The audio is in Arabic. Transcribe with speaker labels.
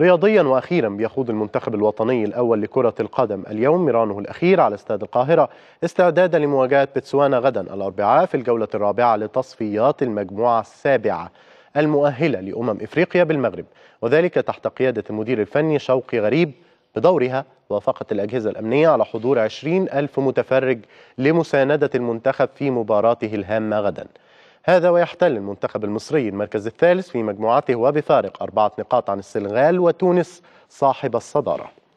Speaker 1: رياضيا واخيرا بيخوض المنتخب الوطني الاول لكره القدم اليوم ميرانه الاخير على استاد القاهره استعدادا لمواجهه بتسوانا غدا الاربعاء في الجوله الرابعه لتصفيات المجموعه السابعه المؤهله لامم افريقيا بالمغرب وذلك تحت قياده المدير الفني شوقي غريب بدورها وافقت الأجهزة الأمنية على حضور 20 ألف متفرج لمساندة المنتخب في مباراته الهامة غداً هذا ويحتل المنتخب المصري المركز الثالث في مجموعته وبفارق أربعة نقاط عن السنغال وتونس صاحب الصدارة